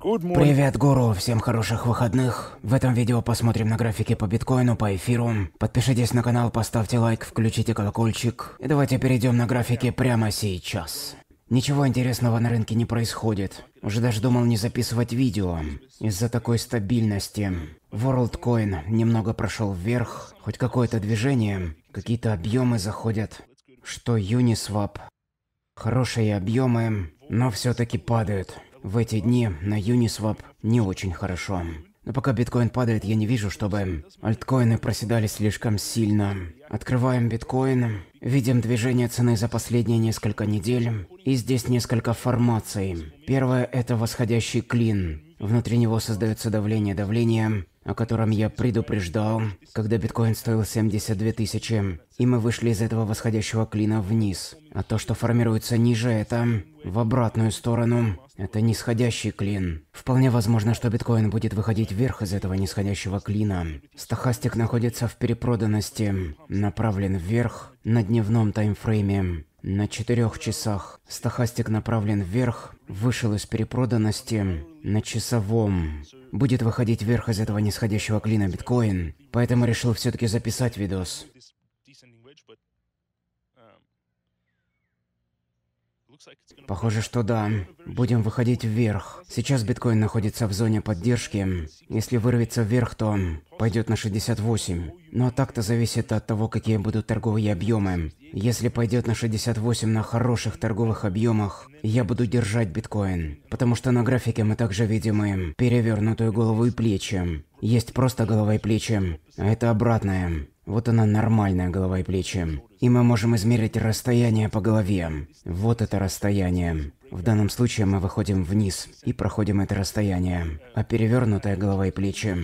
Привет, гуру, всем хороших выходных. В этом видео посмотрим на графики по биткоину, по эфиру. Подпишитесь на канал, поставьте лайк, включите колокольчик. И давайте перейдем на графики прямо сейчас. Ничего интересного на рынке не происходит. Уже даже думал не записывать видео. Из-за такой стабильности. WorldCoin немного прошел вверх. Хоть какое-то движение. Какие-то объемы заходят. Что Uniswap. Хорошие объемы, но все-таки падают. В эти дни на Uniswap не очень хорошо. Но пока биткоин падает, я не вижу, чтобы альткоины проседали слишком сильно. Открываем биткоин, видим движение цены за последние несколько недель, и здесь несколько формаций. Первое – это восходящий клин. Внутри него создается давление, давление, о котором я предупреждал, когда биткоин стоил 72 тысячи, и мы вышли из этого восходящего клина вниз. А то, что формируется ниже, это в обратную сторону. Это нисходящий клин. Вполне возможно, что биткоин будет выходить вверх из этого нисходящего клина. Стохастик находится в перепроданности, направлен вверх на дневном таймфрейме. На четырех часах стахастик направлен вверх, вышел из перепроданности на часовом. Будет выходить вверх из этого нисходящего клина биткоин, поэтому решил все-таки записать видос. Похоже, что да. Будем выходить вверх. Сейчас биткоин находится в зоне поддержки. Если вырвется вверх, то пойдет на 68. Но так-то зависит от того, какие будут торговые объемы. Если пойдет на 68 на хороших торговых объемах, я буду держать биткоин. Потому что на графике мы также видим и перевернутую голову и плечи. Есть просто голова и плечи, а это обратное. Вот она нормальная голова и плечи. И мы можем измерить расстояние по голове. Вот это расстояние. В данном случае мы выходим вниз и проходим это расстояние. А перевернутая голова и плечи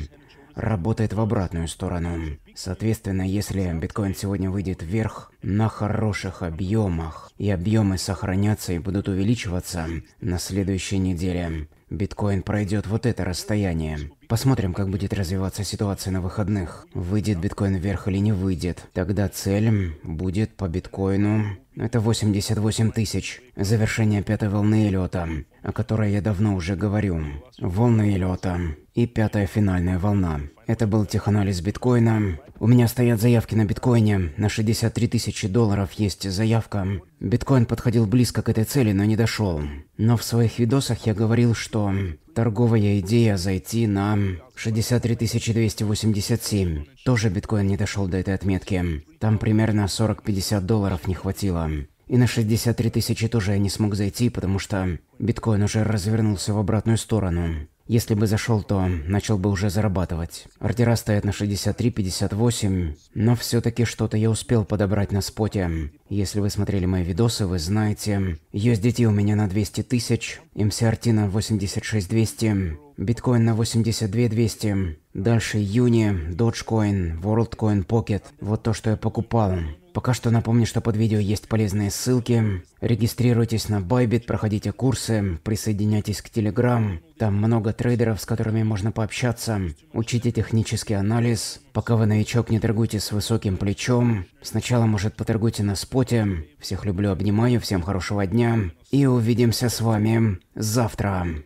работает в обратную сторону. Соответственно, если биткоин сегодня выйдет вверх на хороших объемах, и объемы сохранятся и будут увеличиваться на следующей неделе, биткоин пройдет вот это расстояние Посмотрим, как будет развиваться ситуация на выходных. Выйдет биткоин вверх или не выйдет. Тогда цель будет по биткоину... Это 88 тысяч. Завершение пятой волны лета, о которой я давно уже говорю. Волны лета И пятая финальная волна. Это был теханализ биткоина. У меня стоят заявки на биткоине. На 63 тысячи долларов есть заявка. Биткоин подходил близко к этой цели, но не дошел. Но в своих видосах я говорил, что Торговая идея зайти на 63 287. Тоже биткоин не дошел до этой отметки. Там примерно 40-50 долларов не хватило. И на 63 тысячи тоже я не смог зайти, потому что биткоин уже развернулся в обратную сторону. Если бы зашел, то начал бы уже зарабатывать. Ордера стоят на 63-58, но все-таки что-то я успел подобрать на споте. Если вы смотрели мои видосы, вы знаете. USDT у меня на 200 тысяч, MCRT на 86 200, биткоин на 82 200. Дальше Юни, Dogecoin, WorldCoin Pocket. Вот то, что я покупал. Пока что напомню, что под видео есть полезные ссылки. Регистрируйтесь на Bybit, проходите курсы, присоединяйтесь к Telegram. Там много трейдеров, с которыми можно пообщаться. Учите технический анализ. Пока вы новичок, не торгуйте с высоким плечом. Сначала, может, поторгуйте на споте. Всех люблю, обнимаю, всем хорошего дня. И увидимся с вами завтра.